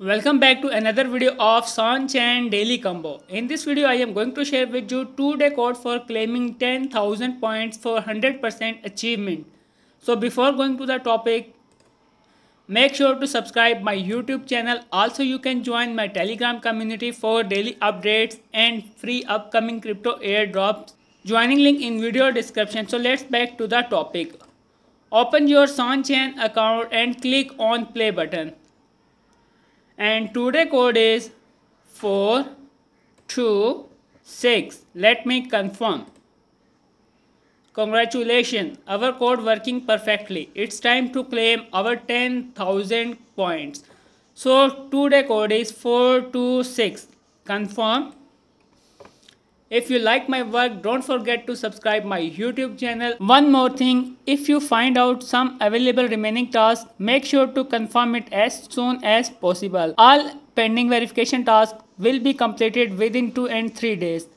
Welcome back to another video of SonChain Daily Combo. In this video, I am going to share with you 2-day code for claiming 10,000 points for 100% achievement. So before going to the topic, make sure to subscribe my YouTube channel. Also, you can join my Telegram community for daily updates and free upcoming crypto airdrops. Joining link in video description. So let's back to the topic. Open your SonChain account and click on play button and today code is 426. Let me confirm. Congratulations, our code working perfectly. It's time to claim our 10,000 points. So today code is 426. Confirm. If you like my work, don't forget to subscribe my YouTube channel. One more thing, if you find out some available remaining tasks, make sure to confirm it as soon as possible. All pending verification tasks will be completed within 2 and 3 days.